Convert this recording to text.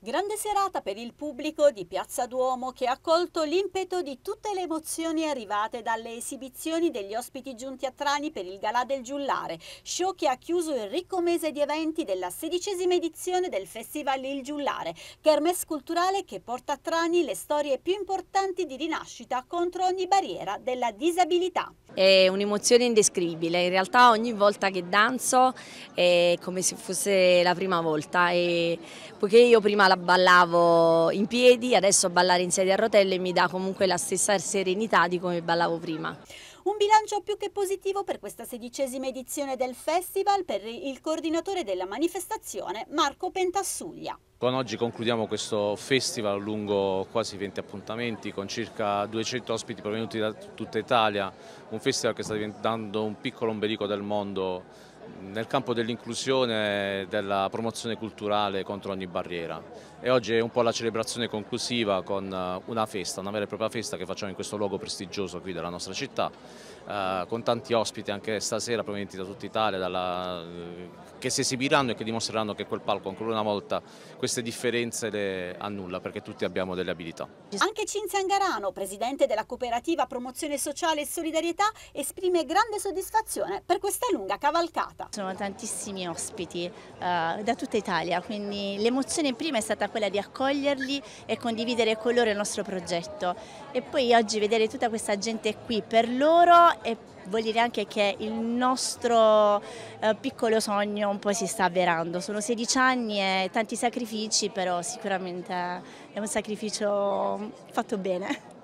Grande serata per il pubblico di Piazza Duomo che ha colto l'impeto di tutte le emozioni arrivate dalle esibizioni degli ospiti giunti a Trani per il Galà del Giullare, show che ha chiuso il ricco mese di eventi della sedicesima edizione del Festival Il Giullare, kermesse culturale che porta a Trani le storie più importanti di rinascita contro ogni barriera della disabilità. È un'emozione indescrivibile, in realtà ogni volta che danzo è come se fosse la prima volta e poiché io prima la ballavo in piedi, adesso ballare in sedia a rotelle mi dà comunque la stessa serenità di come ballavo prima. Un bilancio più che positivo per questa sedicesima edizione del festival per il coordinatore della manifestazione Marco Pentassuglia. Con oggi concludiamo questo festival lungo quasi 20 appuntamenti con circa 200 ospiti provenuti da tutta Italia, un festival che sta diventando un piccolo ombelico del mondo nel campo dell'inclusione e della promozione culturale contro ogni barriera e oggi è un po' la celebrazione conclusiva con eh, una festa, una vera e propria festa che facciamo in questo luogo prestigioso qui della nostra città eh, con tanti ospiti anche stasera provenienti da tutta Italia dalla, eh, che si esibiranno e che dimostreranno che quel palco ancora una volta queste differenze le annulla perché tutti abbiamo delle abilità. Anche Cinzia Angarano, presidente della cooperativa Promozione Sociale e Solidarietà esprime grande soddisfazione per questa lunga cavalcata giornata. Sono tantissimi ospiti eh, da tutta Italia, quindi l'emozione prima è stata quella di accoglierli e condividere con loro il nostro progetto e poi oggi vedere tutta questa gente qui per loro e vuol dire anche che il nostro eh, piccolo sogno un po' si sta avverando. Sono 16 anni e tanti sacrifici, però sicuramente è un sacrificio fatto bene.